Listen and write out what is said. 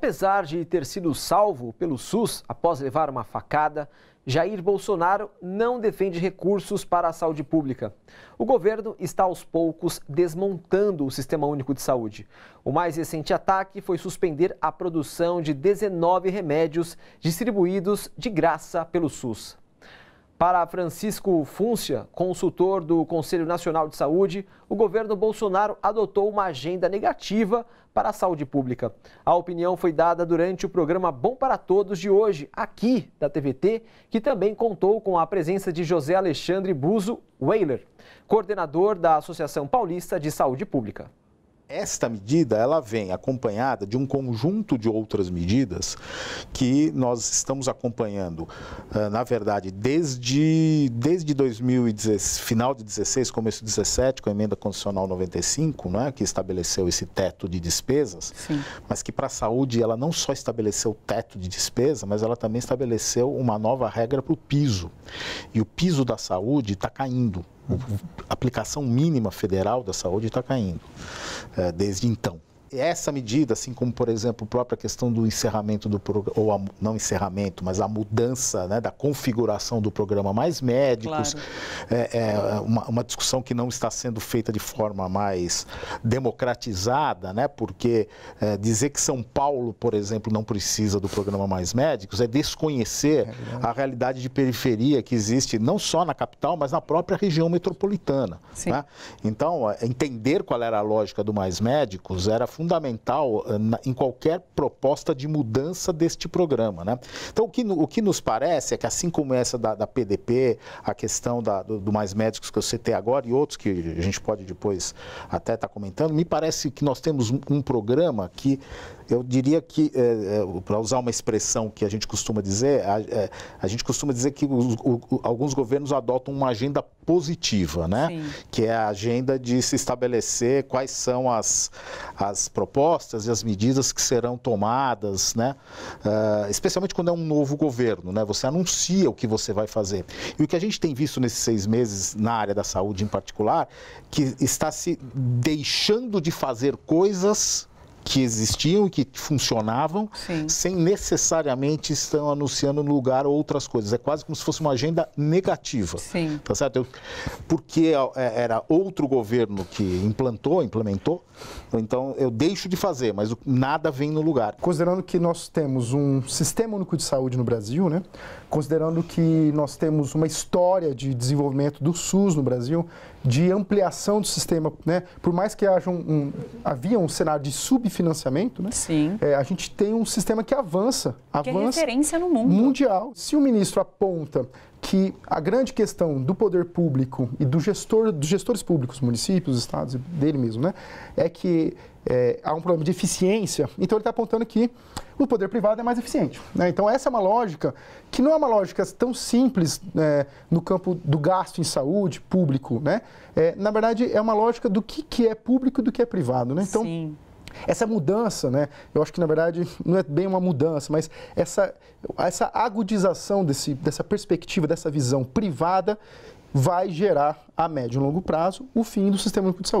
Apesar de ter sido salvo pelo SUS após levar uma facada, Jair Bolsonaro não defende recursos para a saúde pública. O governo está aos poucos desmontando o Sistema Único de Saúde. O mais recente ataque foi suspender a produção de 19 remédios distribuídos de graça pelo SUS. Para Francisco Fúncia, consultor do Conselho Nacional de Saúde, o governo Bolsonaro adotou uma agenda negativa para a saúde pública. A opinião foi dada durante o programa Bom para Todos de hoje, aqui da TVT, que também contou com a presença de José Alexandre Buzo Weiler, coordenador da Associação Paulista de Saúde Pública esta medida ela vem acompanhada de um conjunto de outras medidas que nós estamos acompanhando, ah, na verdade, desde, desde 2016, final de 16, começo de 17, com a emenda constitucional 95, né, que estabeleceu esse teto de despesas, Sim. mas que para a saúde ela não só estabeleceu o teto de despesa, mas ela também estabeleceu uma nova regra para o piso. E o piso da saúde está caindo. A aplicação mínima federal da saúde está caindo é, desde então essa medida, assim como, por exemplo, a própria questão do encerramento do programa, ou a, não encerramento, mas a mudança né, da configuração do programa Mais Médicos, claro. é, é uma, uma, discussão que não está sendo feita de forma mais democratizada, né, porque é, dizer que São Paulo, por exemplo, não precisa do programa Mais Médicos é desconhecer é a realidade de periferia que existe não só na capital, mas na própria região metropolitana. Né? Então, é, entender qual era a lógica do Mais Médicos era fundamental fundamental eh, em qualquer proposta de mudança deste programa. Né? Então, o que, o que nos parece é que, assim como essa da, da PDP, a questão da, do, do, Mais Médicos que eu citei agora e outros que a gente pode depois até estar tá comentando, me parece que nós temos um programa que eu diria que, é, eh, é, eh, para usar uma expressão que a gente costuma dizer, a, é, a gente costuma dizer que os, o, alguns governos adotam uma agenda positiva, né? Sim. Que é a agenda de se estabelecer quais são as, as propostas e as medidas que serão tomadas, né? Uh, especialmente quando é um novo governo, né? Você anuncia o que você vai fazer. E o que a gente tem visto nesses seis meses na área da saúde em particular, que está se deixando de fazer coisas que existiam e que funcionavam, Sim. sem necessariamente estão anunciando no lugar outras coisas. É quase como se fosse uma agenda negativa. Sim. Tá certo? porque é, era outro governo que implantou, implementou, então eu deixo de fazer, mas nada vem no lugar. Considerando que nós temos um sistema único de saúde no Brasil, né? considerando que nós temos uma história de desenvolvimento do SUS no Brasil, de ampliação do sistema, né? por mais que haja um, um havia um cenário de sub financiamento, né? Sim. É, a gente tem um sistema que avança, que é avança. É referência no mundo. Mundial. Se o ministro aponta que a grande questão do poder público e do gestor, dos gestores públicos, municípios, estados, dele mesmo, né, é que é, há um problema de eficiência, então ele está apontando que o poder privado é mais eficiente. Né? Então essa é uma lógica que não é uma lógica tão simples né, no campo do gasto em saúde público, né? É, na verdade é uma lógica do que, que é público e do que é privado, né? Então Sim. Essa mudança, né? Eu acho que na verdade não é bem uma mudança, mas essa, essa agudização desse, dessa perspectiva, dessa visão privada vai gerar a médio e longo prazo o fim do sistema único de saúde.